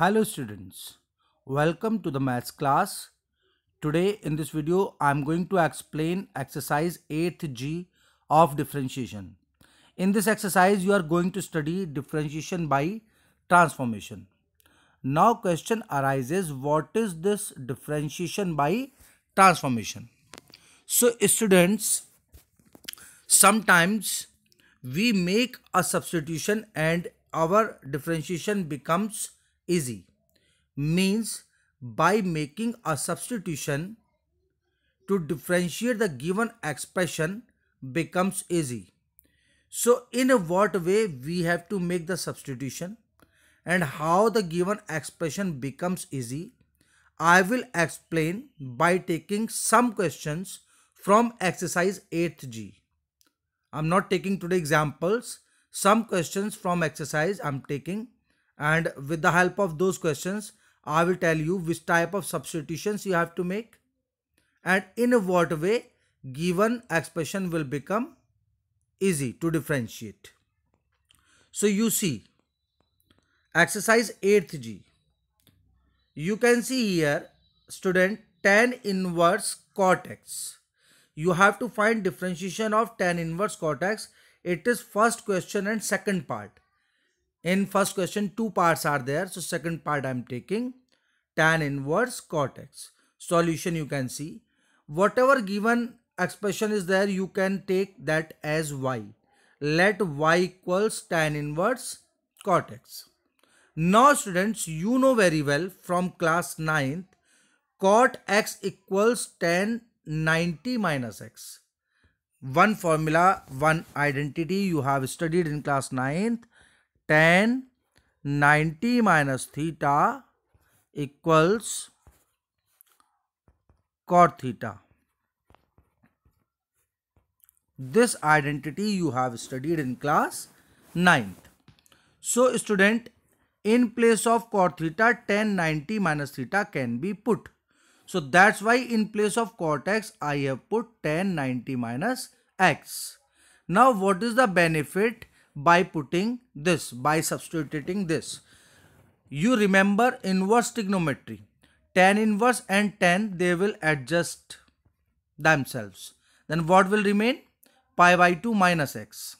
Hello students, welcome to the maths class. Today in this video I am going to explain exercise 8g of differentiation. In this exercise you are going to study differentiation by transformation. Now question arises what is this differentiation by transformation? So students sometimes we make a substitution and our differentiation becomes easy means by making a substitution to differentiate the given expression becomes easy. So in what way we have to make the substitution and how the given expression becomes easy I will explain by taking some questions from exercise 8G. I'm not taking today examples some questions from exercise I'm taking and with the help of those questions I will tell you which type of substitutions you have to make and in what way given expression will become easy to differentiate. So you see exercise 8th G. You can see here student tan inverse cortex. You have to find differentiation of tan inverse cortex. It is first question and second part in first question, two parts are there. So second part I'm taking tan inverse cortex. Solution you can see. Whatever given expression is there, you can take that as y. Let y equals tan inverse cortex. Now students, you know very well from class 9th, cot x equals tan 90 minus x. One formula, one identity you have studied in class 9th tan 90 minus theta equals cot theta. This identity you have studied in class 9th. So student in place of cot theta tan 90 minus theta can be put. So that's why in place of cot x I have put tan 90 minus x. Now what is the benefit? by putting this, by substituting this. You remember inverse trigonometry. Tan inverse and tan, they will adjust themselves. Then what will remain? Pi by 2 minus x.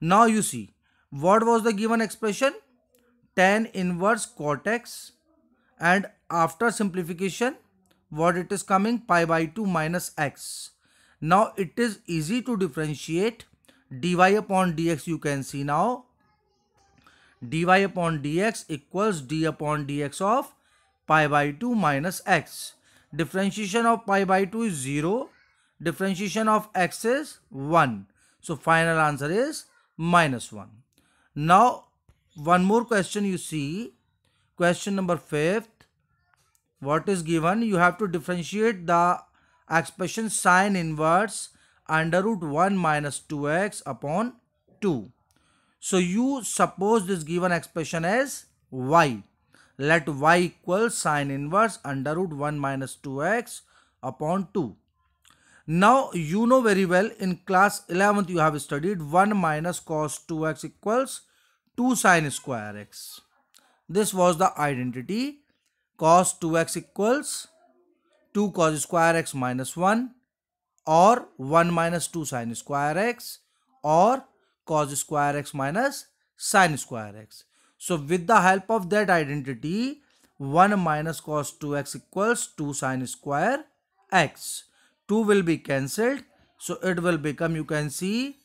Now you see, what was the given expression? Tan inverse cot x and after simplification, what it is coming? Pi by 2 minus x. Now it is easy to differentiate dy upon dx you can see now dy upon dx equals d upon dx of pi by 2 minus x. Differentiation of pi by 2 is 0. Differentiation of x is 1. So final answer is minus 1. Now one more question you see. Question number 5th. What is given? You have to differentiate the expression sine inverse under root 1 minus 2x upon 2. So you suppose this given expression as y. Let y equal sine inverse under root 1 minus 2x upon 2. Now you know very well in class 11th you have studied 1 minus cos 2x equals 2 sine square x. This was the identity cos 2x equals 2 cos square x minus 1 or 1 minus 2 sine square x or cos square x minus sine square x. So with the help of that identity 1 minus cos 2x equals 2 sine square x. 2 will be cancelled so it will become you can see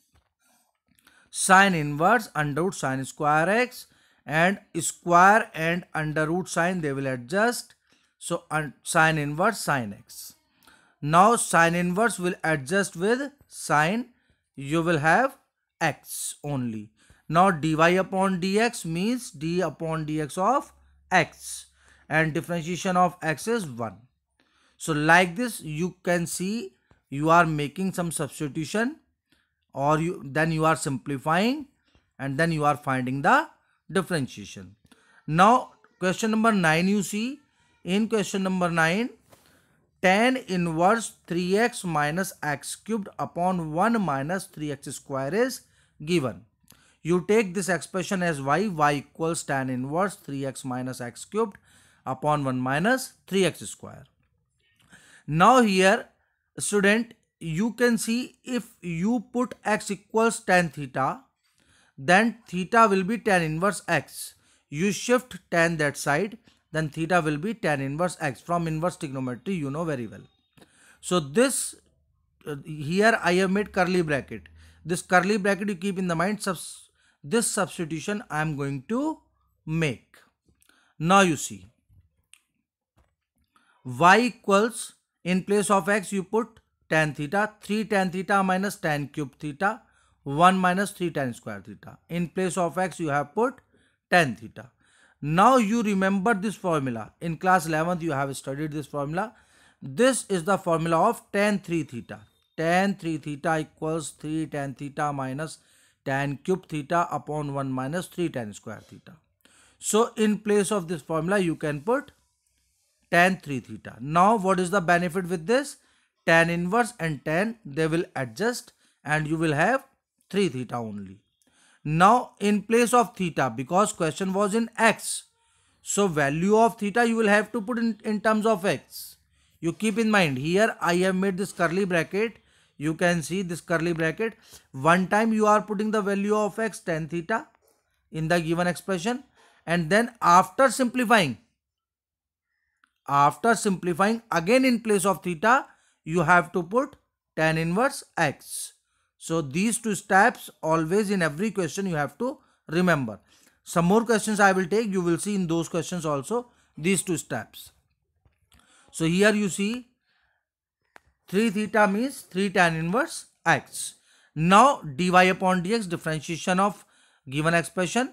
sine inverse under root sine square x and square and under root sine they will adjust so un, sine inverse sine x now sine inverse will adjust with sine. You will have x only. Now dy upon dx means d upon dx of x and differentiation of x is 1. So like this you can see you are making some substitution or you then you are simplifying and then you are finding the differentiation. Now question number 9 you see in question number 9 tan inverse 3x minus x cubed upon 1 minus 3x square is given. You take this expression as y, y equals tan inverse 3x minus x cubed upon 1 minus 3x square. Now here student you can see if you put x equals tan theta then theta will be tan inverse x. You shift tan that side then theta will be tan inverse x from inverse trigonometry you know very well. So this uh, here I have made curly bracket this curly bracket you keep in the mind subs this substitution I am going to make. Now you see y equals in place of x you put tan theta 3 tan theta minus tan cube theta 1 minus 3 tan square theta. In place of x you have put tan theta. Now you remember this formula. In class 11th, you have studied this formula. This is the formula of tan 3 theta. Tan 3 theta equals 3 tan theta minus tan cube theta upon 1 minus 3 tan square theta. So in place of this formula, you can put tan 3 theta. Now what is the benefit with this? Tan inverse and tan, they will adjust and you will have 3 theta only. Now in place of theta because question was in x. So value of theta you will have to put in, in terms of x. You keep in mind here I have made this curly bracket. You can see this curly bracket. One time you are putting the value of x tan theta in the given expression and then after simplifying after simplifying again in place of theta you have to put tan inverse x so these two steps always in every question you have to remember. Some more questions I will take. You will see in those questions also these two steps. So here you see 3 theta means 3 tan inverse x. Now dy upon dx differentiation of given expression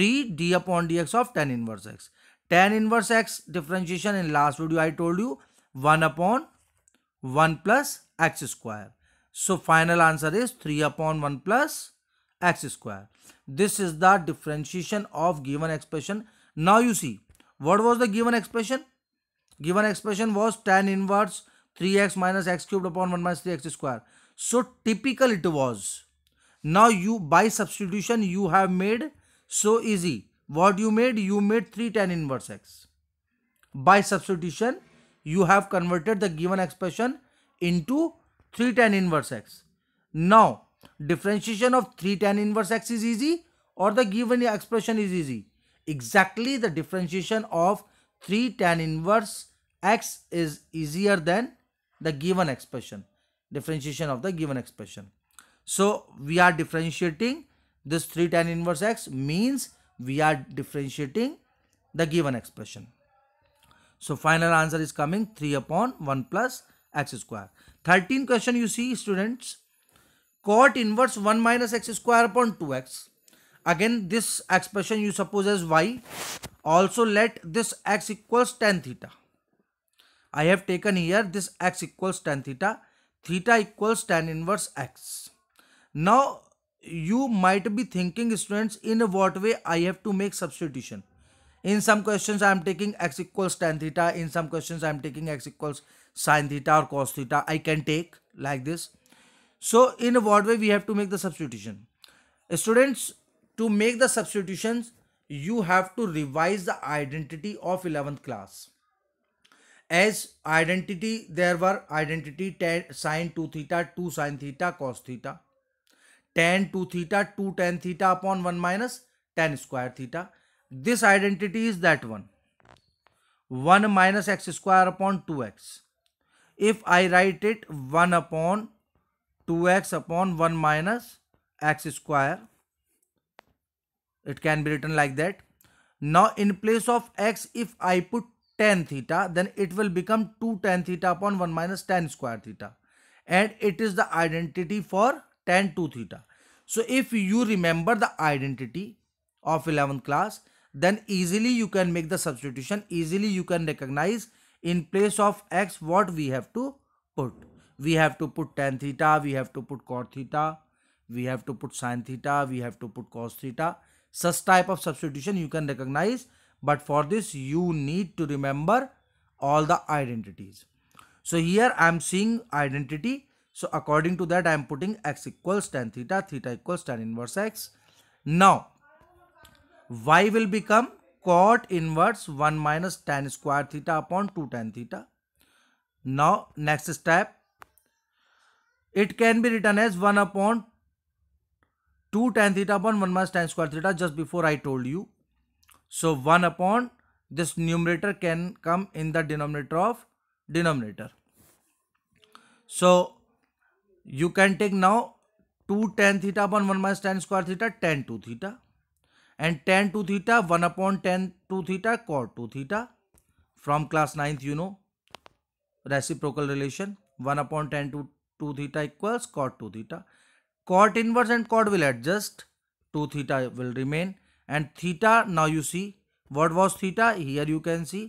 3 d upon dx of tan inverse x. Tan inverse x differentiation in last video I told you 1 upon 1 plus x square. So final answer is 3 upon 1 plus x square. This is the differentiation of given expression. Now you see, what was the given expression? Given expression was tan inverse 3x minus x cubed upon 1 minus 3x square. So typical it was. Now you by substitution you have made so easy. What you made? You made 3 tan inverse x. By substitution you have converted the given expression into 3 tan inverse x. Now, differentiation of 3 tan inverse x is easy or the given expression is easy. Exactly the differentiation of 3 tan inverse x is easier than the given expression. Differentiation of the given expression. So, we are differentiating this 3 tan inverse x means we are differentiating the given expression. So, final answer is coming 3 upon 1 plus x square. 13 question you see students cot inverse 1 minus x square upon 2x again this expression you suppose as y also let this x equals tan theta I have taken here this x equals tan theta theta equals tan inverse x now you might be thinking students in what way I have to make substitution in some questions i am taking x equals tan theta in some questions i am taking x equals sine theta or cos theta i can take like this so in what way we have to make the substitution students to make the substitutions you have to revise the identity of 11th class as identity there were identity tan sine 2 theta 2 sine theta cos theta tan 2 theta 2 tan theta upon 1 minus tan square theta this identity is that one 1 minus x square upon 2x if i write it 1 upon 2x upon 1 minus x square it can be written like that now in place of x if i put tan theta then it will become 2 tan theta upon 1 minus tan square theta and it is the identity for tan 2 theta so if you remember the identity of 11th class then easily you can make the substitution easily you can recognize in place of x what we have to put we have to put tan theta we have to put cot theta we have to put sin theta we have to put cos theta such type of substitution you can recognize but for this you need to remember all the identities so here i am seeing identity so according to that i am putting x equals tan theta theta equals tan inverse x now y will become cot inverse 1 minus tan square theta upon 2 tan theta. Now next step, it can be written as 1 upon 2 tan theta upon 1 minus tan square theta just before I told you. So 1 upon this numerator can come in the denominator of denominator. So you can take now 2 tan theta upon 1 minus tan square theta tan 2 theta and tan 2 theta 1 upon tan 2 theta cot 2 theta from class 9th you know reciprocal relation 1 upon tan 2, 2 theta equals cot 2 theta cot inverse and cot will adjust 2 theta will remain and theta now you see what was theta here you can see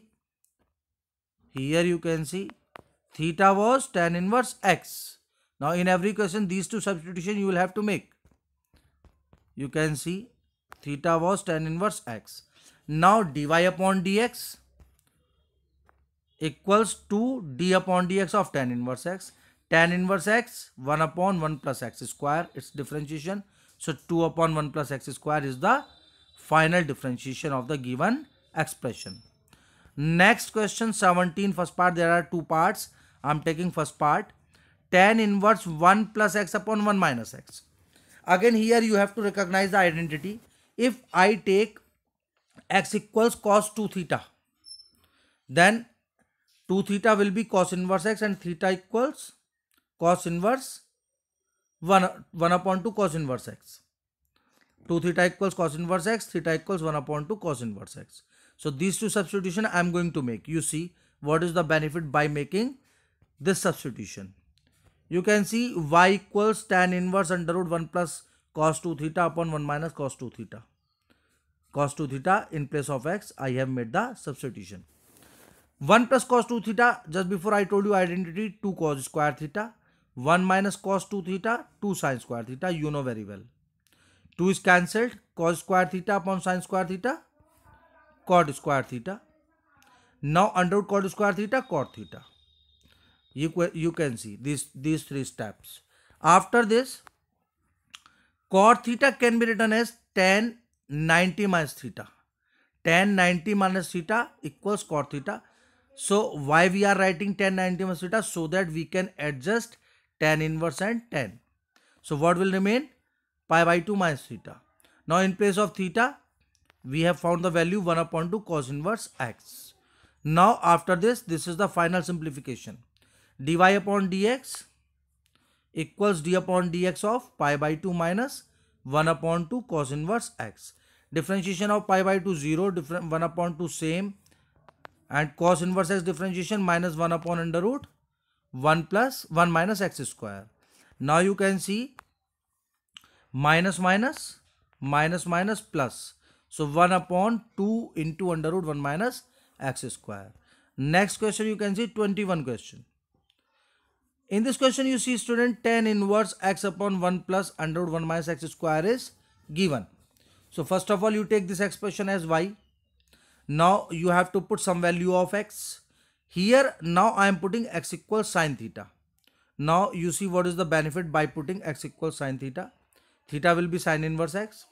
here you can see theta was tan inverse x now in every question these two substitution you will have to make you can see Theta was tan inverse x. Now dy upon dx equals to d upon dx of tan inverse x. Tan inverse x 1 upon 1 plus x square its differentiation. So 2 upon 1 plus x square is the final differentiation of the given expression. Next question 17 first part there are two parts. I am taking first part tan inverse 1 plus x upon 1 minus x. Again here you have to recognize the identity if I take x equals cos 2 theta then 2 theta will be cos inverse x and theta equals cos inverse 1, 1 upon 2 cos inverse x. 2 theta equals cos inverse x, theta equals 1 upon 2 cos inverse x. So these two substitution I am going to make. You see what is the benefit by making this substitution. You can see y equals tan inverse under root 1 plus cos two theta upon one minus cos two theta cos two theta in place of x I have made the substitution one plus cos two theta just before I told you identity two cos square theta one minus cos two theta two sine square theta you know very well two is cancelled cos square theta upon sine square theta cot square theta now under root cot square theta cot theta you can see this this three steps after this cot theta can be written as tan 90 minus theta. Tan 90 minus theta equals cot theta. So why we are writing tan 90 minus theta? So that we can adjust tan inverse and tan. So what will remain? Pi by 2 minus theta. Now in place of theta, we have found the value 1 upon 2 cos inverse x. Now after this, this is the final simplification. dy upon dx equals d upon dx of pi by 2 minus 1 upon 2 cos inverse x. Differentiation of pi by 2 0, different 1 upon 2 same and cos inverse x differentiation minus 1 upon under root 1 plus 1 minus x square. Now you can see minus minus minus minus plus. So 1 upon 2 into under root 1 minus x square. Next question you can see 21 question. In this question, you see student 10 inverse x upon 1 plus under root 1 minus x square is given. So first of all, you take this expression as y. Now you have to put some value of x. Here now I am putting x equals sine theta. Now you see what is the benefit by putting x equals sine theta. Theta will be sine inverse x.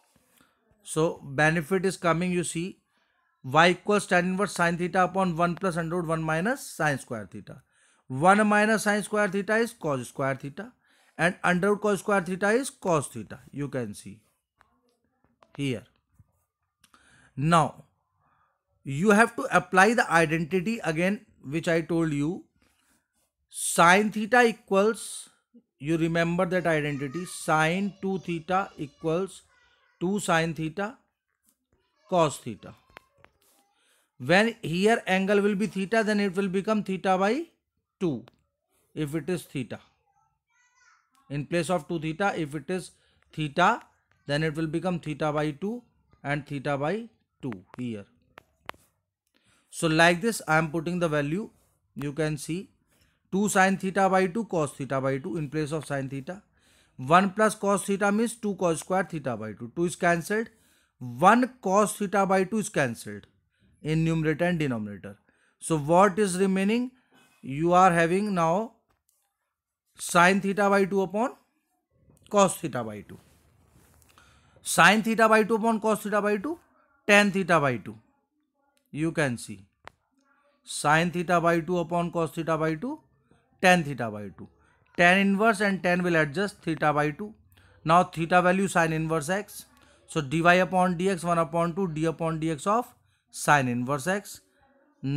So benefit is coming you see y equals tan inverse sine theta upon 1 plus under root 1 minus sine square theta. 1 minus sine square theta is cos square theta and under root cos square theta is cos theta. You can see here. Now, you have to apply the identity again which I told you. Sine theta equals, you remember that identity, sine 2 theta equals 2 sine theta cos theta. When here angle will be theta then it will become theta by 2 if it is theta in place of 2 theta if it is theta then it will become theta by 2 and theta by 2 here so like this i am putting the value you can see 2 sine theta by 2 cos theta by 2 in place of sine theta 1 plus cos theta means 2 cos square theta by 2 2 is cancelled 1 cos theta by 2 is cancelled in numerator and denominator so what is remaining you are having now sine theta by 2 upon cos theta by 2 sine theta by 2 upon cos theta by 2 tan theta by 2 you can see sine theta by 2 upon cos theta by 2 tan theta by 2 tan inverse and tan will adjust theta by 2 now theta value sine inverse x so dy upon dx 1 upon 2 d upon dx of sine inverse x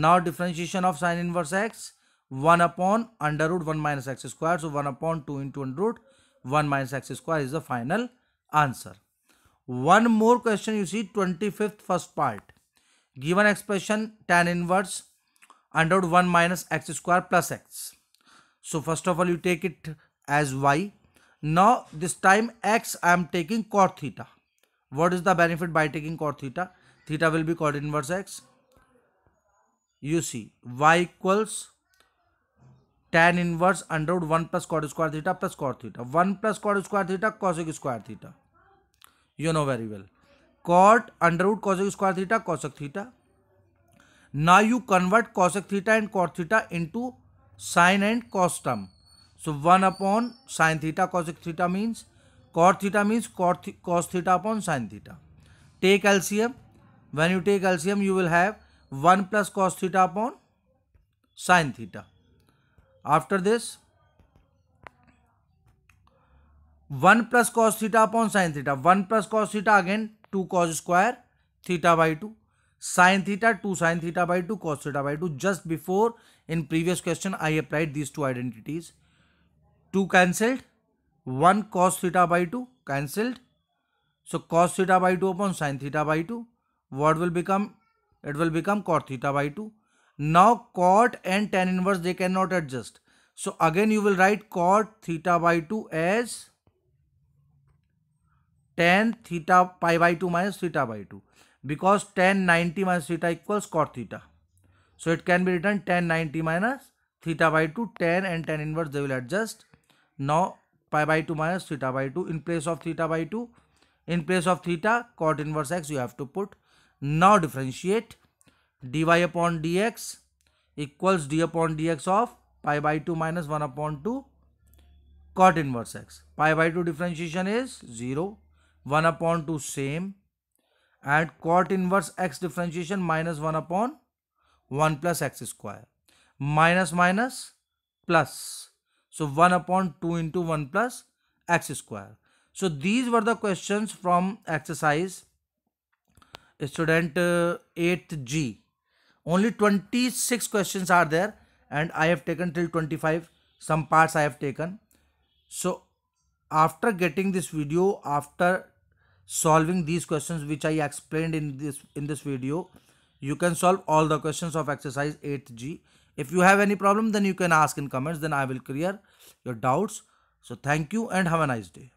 now differentiation of sine inverse x 1 upon under root 1 minus x square. So 1 upon 2 into under root 1 minus x square is the final answer. One more question you see 25th first part. Given expression tan inverse under root 1 minus x square plus x. So first of all you take it as y. Now this time x I am taking cot theta. What is the benefit by taking cot theta? Theta will be cot inverse x. You see y equals tan inverse under root one plus cot square theta plus cot theta one plus cot square theta cosec square theta you know very well cot under root cosec square theta cosec theta ना you convert cosec theta and cot theta into sine and cos so one upon sine theta cosec theta means cot theta means cot cos theta upon sine theta take LCM when you take LCM you will have one plus cos theta upon sine theta After this, 1 plus cos theta upon sin theta. 1 plus cos theta again 2 cos square theta by 2. Sin theta 2 sin theta by 2 cos theta by 2. Just before in previous question I applied these two identities. 2 cancelled. 1 cos theta by 2 cancelled. So cos theta by 2 upon sin theta by 2. What will become? It will become cos theta by 2. Now cot and tan inverse they cannot adjust. So again you will write cot theta by 2 as tan theta pi by 2 minus theta by 2 because tan 90 minus theta equals cot theta. So it can be written tan 90 minus theta by 2 tan and tan inverse they will adjust. Now pi by 2 minus theta by 2 in place of theta by 2 in place of theta cot inverse x you have to put now differentiate dy upon dx equals d upon dx of pi by 2 minus 1 upon 2 cot inverse x. Pi by 2 differentiation is 0, 1 upon 2 same and cot inverse x differentiation minus 1 upon 1 plus x square minus minus plus. So 1 upon 2 into 1 plus x square. So these were the questions from exercise student uh, 8G only 26 questions are there and I have taken till 25 some parts I have taken so after getting this video after solving these questions which I explained in this in this video you can solve all the questions of exercise 8g if you have any problem then you can ask in comments then I will clear your doubts so thank you and have a nice day